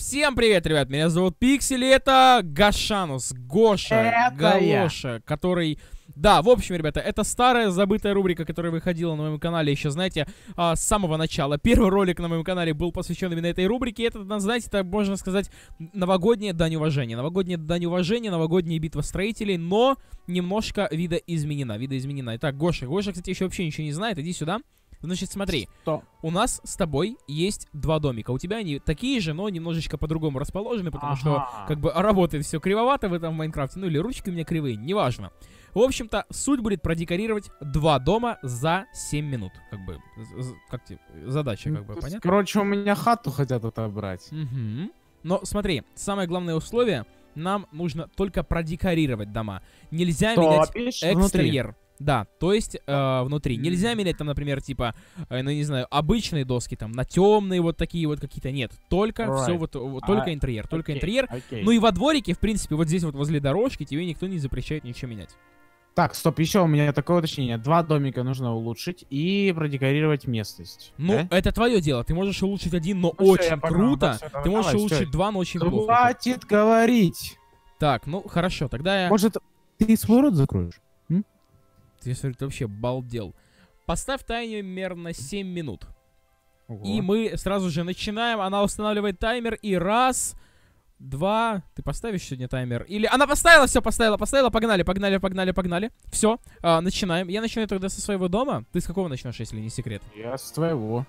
Всем привет, ребят, меня зовут Пиксель, и это Гошанус, Гоша, это Галоша, я. который... Да, в общем, ребята, это старая забытая рубрика, которая выходила на моем канале еще, знаете, а, с самого начала. Первый ролик на моем канале был посвящен именно этой рубрике. Это, знаете, это, можно сказать, новогодняя дань уважения. Новогодняя дань уважения, новогодняя битва строителей, но немножко видоизменена, видоизменена. Итак, Гоша, Гоша, кстати, еще вообще ничего не знает, иди сюда. Значит, смотри. Что? У нас с тобой есть два домика. У тебя они такие же, но немножечко по-другому расположены, потому ага. что как бы а работает все кривовато в этом Майнкрафте. Ну или ручки у меня кривые, неважно. В общем-то, суть будет продекорировать два дома за 7 минут. Как бы, как тебе, задача, как бы, ну, понятно? Короче, у меня хату хотят отобрать. Угу. Но смотри, самое главное условие, нам нужно только продекорировать дома. Нельзя Что, менять экстерьер. Внутри. Да, то есть э, внутри. Нельзя менять там, например, типа, э, ну не знаю, обычные доски там, на темные вот такие вот какие-то. Нет, только right. все вот, вот а, только а, интерьер, только okay, интерьер. Okay. Ну и во дворике, в принципе, вот здесь вот возле дорожки тебе никто не запрещает ничего менять. Так, стоп, еще у меня такое уточнение. Два домика нужно улучшить и продекорировать местность. Ну, да? это твое дело. Ты можешь улучшить один, но ну, очень понял, круто. Да, все, Ты можешь давай, улучшить все. два, но очень Хватит плохо. Хватит говорить. Так, ну хорошо, тогда я. Может, ты свой рот закроешь? Ты смотрю, ты вообще балдел. Поставь таймер на 7 минут. Ого. И мы сразу же начинаем. Она устанавливает таймер. И раз, два... Ты поставишь сегодня таймер? Или... Она поставила, все, поставила, поставила. Погнали, погнали, погнали, погнали. Все, а, начинаем. Я начинаю тогда со своего дома. Ты с какого начнешь, если не секрет? Я с твоего.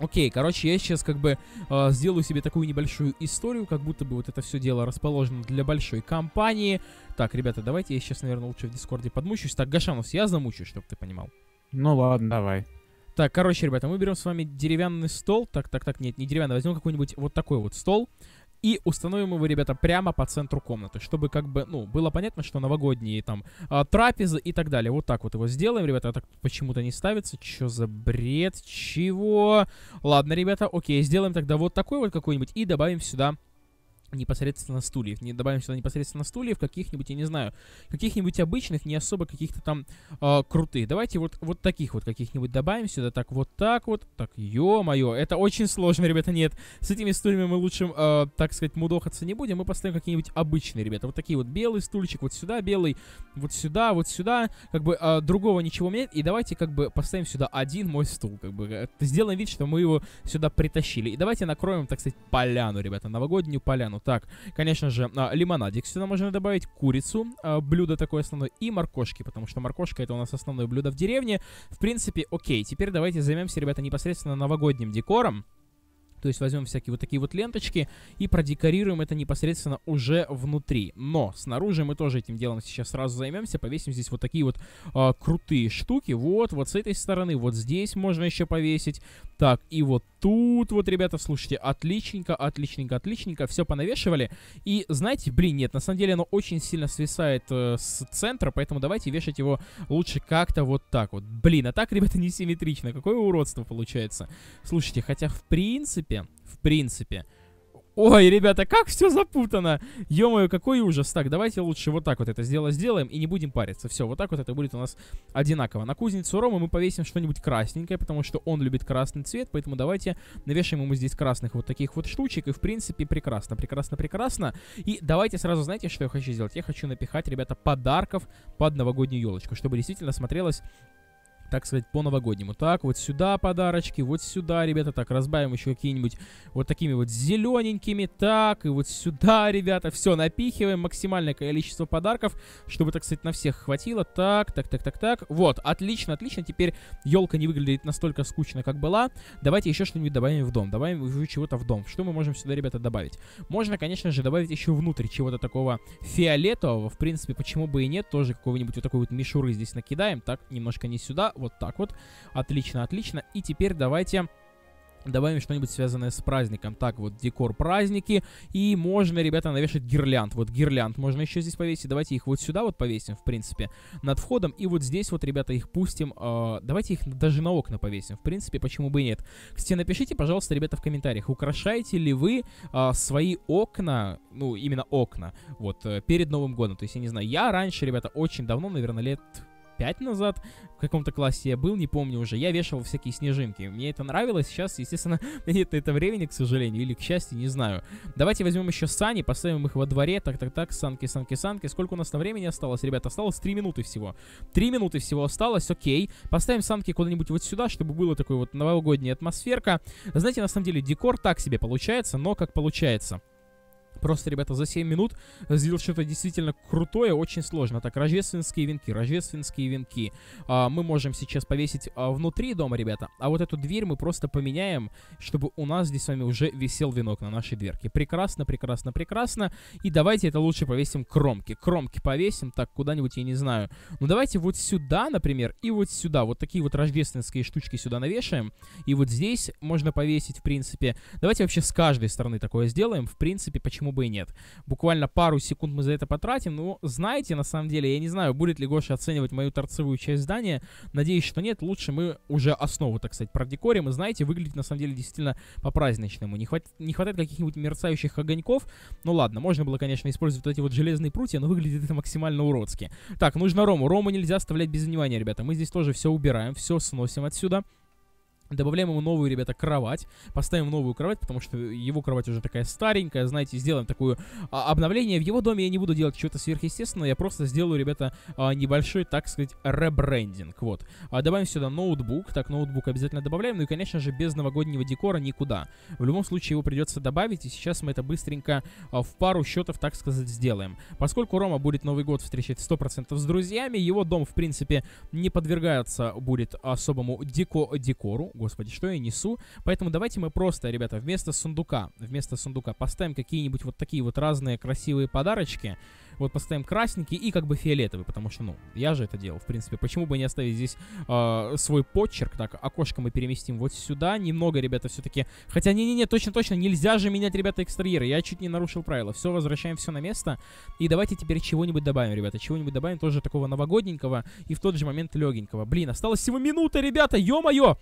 Окей, короче, я сейчас как бы э, сделаю себе такую небольшую историю, как будто бы вот это все дело расположено для большой компании. Так, ребята, давайте я сейчас, наверное, лучше в Дискорде подмучусь. Так, Гашанус, я замучусь, чтобы ты понимал. Ну ладно, давай. Так, короче, ребята, мы берем с вами деревянный стол. Так, так, так, нет, не деревянный, возьмем какой-нибудь вот такой вот стол. И установим его, ребята, прямо по центру комнаты, чтобы как бы, ну, было понятно, что новогодние там а, трапезы и так далее. Вот так вот его сделаем, ребята. Так почему-то не ставится. Чё за бред? Чего? Ладно, ребята, окей, сделаем тогда вот такой вот какой-нибудь и добавим сюда непосредственно стульев. Не добавим сюда непосредственно стульев, каких-нибудь, я не знаю, каких-нибудь обычных, не особо каких-то там э, крутых. Давайте вот, вот таких вот каких-нибудь добавим сюда. Так, вот так вот. Так, ё-моё, это очень сложно, ребята, нет. С этими стульями мы лучше, э, так сказать, мудохаться не будем. Мы поставим какие-нибудь обычные, ребята. Вот такие вот белый стульчик, вот сюда белый, вот сюда, вот сюда. Как бы э, другого ничего нет. И давайте как бы поставим сюда один мой стул. Как бы э, сделаем вид, что мы его сюда притащили. И давайте накроем, так сказать, поляну, ребята, новогоднюю поляну сторону. Так, конечно же, а, лимонадик сюда можно добавить, курицу, а, блюдо такое основное, и моркошки, потому что моркошка это у нас основное блюдо в деревне. В принципе, окей, теперь давайте займемся, ребята, непосредственно новогодним декором. То есть возьмем всякие вот такие вот ленточки и продекорируем это непосредственно уже внутри. Но снаружи мы тоже этим делом сейчас сразу займемся. Повесим здесь вот такие вот э, крутые штуки. Вот, вот с этой стороны, вот здесь можно еще повесить. Так, и вот тут вот, ребята, слушайте, отличненько, отличненько, отличненько, все понавешивали. И, знаете, блин, нет, на самом деле оно очень сильно свисает э, с центра, поэтому давайте вешать его лучше как-то вот так вот. Блин, а так, ребята, несимметрично, какое уродство получается. Слушайте, хотя в принципе, в принципе... Ой, ребята, как все запутано. Ё-моё, какой ужас. Так, давайте лучше вот так вот это сдело сделаем и не будем париться. Все, вот так вот это будет у нас одинаково. На кузницу Рома мы повесим что-нибудь красненькое, потому что он любит красный цвет, поэтому давайте навешаем ему здесь красных вот таких вот штучек. И, в принципе, прекрасно, прекрасно, прекрасно. И давайте сразу, знаете, что я хочу сделать? Я хочу напихать, ребята, подарков под новогоднюю елочку, чтобы действительно смотрелось так сказать, по-новогоднему. Так, вот сюда подарочки, вот сюда, ребята, так, разбавим еще какие-нибудь вот такими вот зелененькими, так, и вот сюда, ребята, все, напихиваем максимальное количество подарков, чтобы, так сказать, на всех хватило, так, так, так, так, так, вот, отлично, отлично, теперь елка не выглядит настолько скучно, как была, давайте еще что-нибудь добавим в дом, добавим еще чего-то в дом, что мы можем сюда, ребята, добавить? Можно, конечно же, добавить еще внутрь чего-то такого фиолетового, в принципе, почему бы и нет, тоже какого-нибудь вот такой вот мишуры здесь накидаем, так, немножко не сюда, вот так вот. Отлично, отлично. И теперь давайте... Добавим что-нибудь связанное с праздником. Так, вот декор праздники. И можно, ребята, навешать гирлянд. Вот гирлянд можно еще здесь повесить. Давайте их вот сюда вот повесим, в принципе, над входом. И вот здесь вот, ребята, их пустим. Э, давайте их даже на окна повесим. В принципе, почему бы и нет. Кстати, напишите, пожалуйста, ребята, в комментариях, украшаете ли вы э, свои окна, ну, именно окна, вот, э, перед Новым годом. То есть, я не знаю, я раньше, ребята, очень давно, наверное, лет 5 назад, в каком-то классе я был, не помню уже, я вешал всякие снежинки. Мне это нравилось, сейчас, естественно, нет на это времени, к сожалению, или к счастью, не знаю. Давайте возьмем еще сани, поставим их во дворе, так-так-так, санки, санки, санки. Сколько у нас на времени осталось, ребят? Осталось 3 минуты всего. 3 минуты всего осталось, окей. Поставим санки куда-нибудь вот сюда, чтобы было такой вот новогодняя атмосферка. Знаете, на самом деле, декор так себе получается, но как получается. Просто, ребята, за 7 минут сделал что-то действительно крутое, очень сложно. Так, рождественские венки, рождественские венки. А, мы можем сейчас повесить а, внутри дома, ребята. А вот эту дверь мы просто поменяем, чтобы у нас здесь с вами уже висел венок на нашей дверке. Прекрасно, прекрасно, прекрасно. И давайте это лучше повесим кромки. Кромки повесим, так, куда-нибудь, я не знаю. Ну, давайте вот сюда, например, и вот сюда. Вот такие вот рождественские штучки сюда навешаем. И вот здесь можно повесить, в принципе. Давайте вообще с каждой стороны такое сделаем. В принципе, почему почему бы и нет. Буквально пару секунд мы за это потратим, но знаете, на самом деле, я не знаю, будет ли Гоша оценивать мою торцевую часть здания, надеюсь, что нет, лучше мы уже основу, так сказать, продекорим, и знаете, выглядит на самом деле действительно по-праздничному, не, хват... не хватает каких-нибудь мерцающих огоньков, ну ладно, можно было, конечно, использовать вот эти вот железные прутья, но выглядит это максимально уродски. Так, нужно Рому, Рому нельзя оставлять без внимания, ребята, мы здесь тоже все убираем, все сносим отсюда. Добавляем ему новую, ребята, кровать. Поставим новую кровать, потому что его кровать уже такая старенькая. Знаете, сделаем такое а, обновление. В его доме я не буду делать чего-то сверхъестественного. Я просто сделаю, ребята, а, небольшой, так сказать, ребрендинг. Вот. А, добавим сюда ноутбук. Так, ноутбук обязательно добавляем. Ну и, конечно же, без новогоднего декора никуда. В любом случае его придется добавить. И сейчас мы это быстренько а, в пару счетов, так сказать, сделаем. Поскольку Рома будет Новый год встречать 100% с друзьями, его дом, в принципе, не подвергается будет особому деко декору господи, что я несу. Поэтому давайте мы просто, ребята, вместо сундука, вместо сундука поставим какие-нибудь вот такие вот разные красивые подарочки. Вот поставим красненький и как бы фиолетовый, потому что, ну, я же это делал, в принципе. Почему бы не оставить здесь э, свой подчерк? Так, окошко мы переместим вот сюда. Немного, ребята, все-таки... Хотя, не-не-не, точно-точно, нельзя же менять, ребята, экстерьеры. Я чуть не нарушил правила. Все, возвращаем все на место. И давайте теперь чего-нибудь добавим, ребята. Чего-нибудь добавим тоже такого новогодненького и в тот же момент легенького. Блин, осталось всего минута, ребята, ё-моё!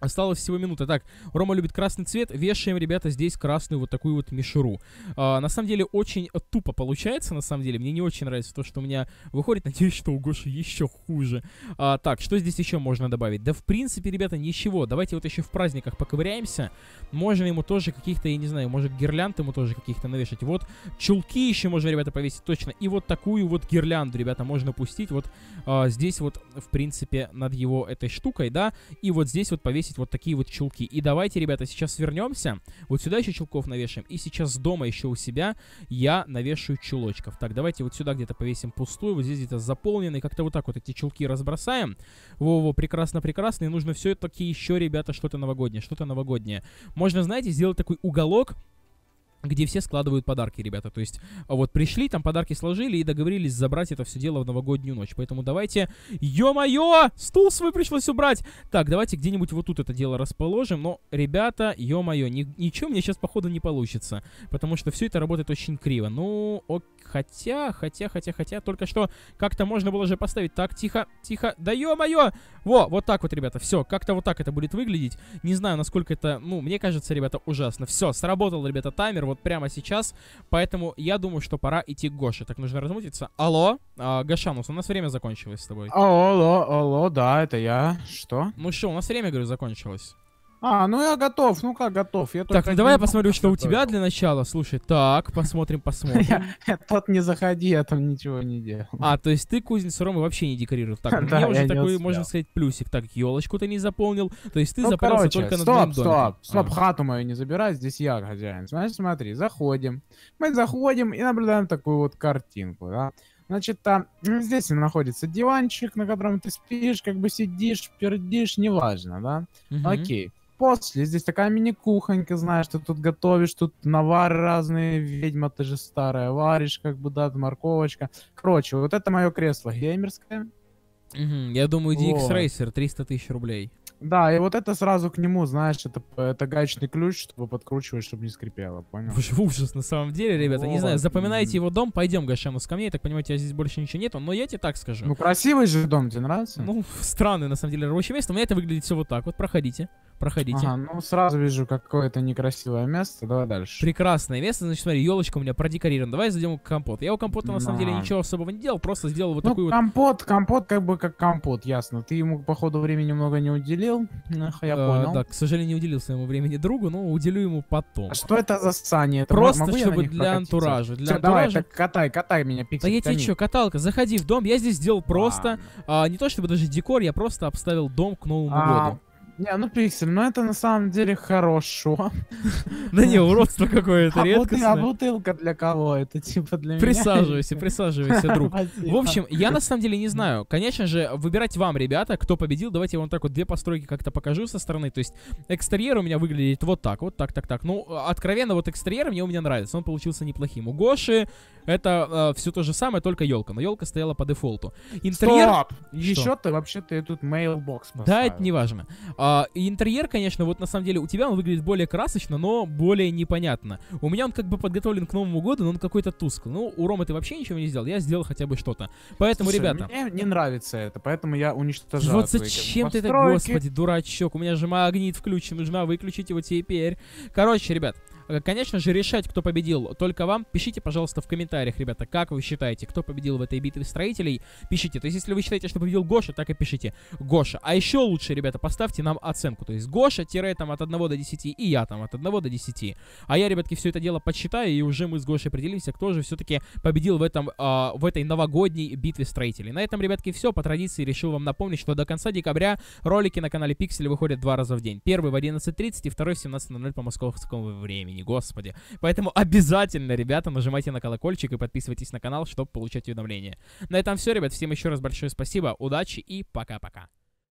Осталось всего минута. Так, Рома любит красный цвет. Вешаем, ребята, здесь красную вот такую вот мишуру. А, на самом деле, очень тупо получается, на самом деле. Мне не очень нравится то, что у меня выходит. Надеюсь, что у Гоши еще хуже. А, так, что здесь еще можно добавить? Да, в принципе, ребята, ничего. Давайте вот еще в праздниках поковыряемся. Можно ему тоже каких-то, я не знаю, может, гирлянд ему тоже каких-то навешать. Вот чулки еще можно, ребята, повесить точно. И вот такую вот гирлянду, ребята, можно пустить вот а, здесь вот, в принципе, над его этой штукой, да. И вот здесь вот повесить повесить вот такие вот чулки. И давайте, ребята, сейчас вернемся. Вот сюда еще чулков навешаем. И сейчас дома еще у себя я навешаю чулочков. Так, давайте вот сюда где-то повесим пустую. Вот здесь где-то заполненный. Как-то вот так вот эти чулки разбросаем. Во-во, прекрасно-прекрасно. И нужно все-таки еще, ребята, что-то новогоднее. Что-то новогоднее. Можно, знаете, сделать такой уголок где все складывают подарки, ребята. То есть а вот пришли, там подарки сложили и договорились забрать это все дело в новогоднюю ночь. Поэтому давайте... Ё-моё! Стул свой пришлось убрать! Так, давайте где-нибудь вот тут это дело расположим. Но, ребята, ё-моё, ни, ничего мне сейчас, походу, не получится. Потому что все это работает очень криво. Ну, ок, хотя, хотя, хотя, хотя, только что как-то можно было же поставить. Так, тихо, тихо. Да ё-моё! Во, вот так вот, ребята, все, как-то вот так это будет выглядеть. Не знаю, насколько это, ну, мне кажется, ребята, ужасно. Все, сработал, ребята, таймер вот прямо сейчас, поэтому я думаю, что пора идти к Гоше. Так, нужно размутиться. Алло, а, Гошанус, у нас время закончилось с тобой. Алло, алло, алло, да, это я. Что? Ну что, у нас время, говорю, закончилось. А, ну я готов, ну как готов. Я так, ну давай я посмотрю, что готов. у тебя для начала. Слушай, так, посмотрим, посмотрим. Я, тот не заходи, я там ничего не делал. А, то есть ты кузницу Ромы вообще не декорировал. Так, мне уже такой, можно сказать, плюсик. Так, елочку ты не заполнил. То есть ты ну, запарился короче, только стоп, на стоп, стоп, стоп, хату мою не забирай, здесь я хозяин. Значит, смотри, заходим. Мы заходим и наблюдаем такую вот картинку, да. Значит, там ну, здесь находится диванчик, на котором ты спишь, как бы сидишь, пердишь, неважно, да? Окей после. Здесь такая мини-кухонька, знаешь, ты тут готовишь, тут навары разные, ведьма ты же старая, варишь, как бы, да, морковочка. Короче, вот это мое кресло геймерское. Угу, я думаю, DX Racer, 300 тысяч рублей. Да, и вот это сразу к нему, знаешь, это, это гаечный ключ, чтобы подкручивать, чтобы не скрипело, понял? ужас, на самом деле, ребята, вот. не знаю, запоминайте его дом, пойдем, Гошану, с ко я так понимаю, у тебя здесь больше ничего нету, но я тебе так скажу. Ну, красивый же дом, тебе нравится? Ну, странный, на самом деле, рабочее место, у меня это выглядит все вот так, вот, проходите. Проходите. Ага, ну сразу вижу какое-то некрасивое место. Давай дальше. Прекрасное место. Значит, смотри, елочка у меня продекорирована. Давай зайдем к компот. Я у компота на самом деле ничего особого не делал, просто сделал вот ну, такую вот. Компот, компот, как бы как компот, ясно. Ты ему по ходу времени много не уделил. Эх, я а, понял. Да, к сожалению, не уделил своему времени другу, но уделю ему потом. А что это за сани? Это просто чтобы для покатиться? антуража. Для Все, антуража. Давай, так катай, катай меня, пиксель. Да я тебе что, каталка, заходи в дом. Я здесь сделал просто, а, не то чтобы даже декор, я просто обставил дом к Новому а, году. Не, ну пиксель, ну это на самом деле хорошо. Да не, уродство какое-то а редкое. А бутылка для кого? Это типа для меня? Присаживайся, присаживайся, друг. В общем, я на самом деле не знаю. Конечно же, выбирать вам, ребята, кто победил. Давайте я вам так вот две постройки как-то покажу со стороны. То есть экстерьер у меня выглядит вот так, вот так, так, так. Ну, откровенно, вот экстерьер мне у меня нравится. Он получился неплохим. У Гоши это э, все то же самое, только елка. Но елка стояла по дефолту. Интерьер... Стоп! Еще ты вообще-то тут mailbox поставил. Да, это не важно. А, а, и интерьер, конечно, вот на самом деле у тебя он выглядит более красочно, но более непонятно. У меня он как бы подготовлен к Новому году, но он какой-то тусклый. Ну, у Ромы ты вообще ничего не сделал, я сделал хотя бы что-то. Поэтому, Слушай, ребята... Мне не нравится это, поэтому я уничтожаю Вот зачем ты это, господи, дурачок, у меня же магнит включен, нужно выключить его теперь. Короче, ребят, э, Конечно же, решать, кто победил, только вам. Пишите, пожалуйста, в комментариях, ребята, как вы считаете, кто победил в этой битве строителей. Пишите. То есть, если вы считаете, что победил Гоша, так и пишите. Гоша. А еще лучше, ребята, поставьте нам оценку. То есть Гоша тире там от 1 до 10 и я там от 1 до 10. А я, ребятки, все это дело подсчитаю, и уже мы с Гошей определимся, кто же все-таки победил в, этом, э, в этой новогодней битве строителей. На этом, ребятки, все. По традиции решил вам напомнить, что до конца декабря ролики на канале Пиксель выходят два раза в день. Первый в 11.30 и второй в 17.00 по московскому времени. Господи. Поэтому обязательно, ребята, нажимайте на колокольчик и подписывайтесь на канал, чтобы получать уведомления. На этом все, ребят. Всем еще раз большое спасибо, удачи и пока-пока.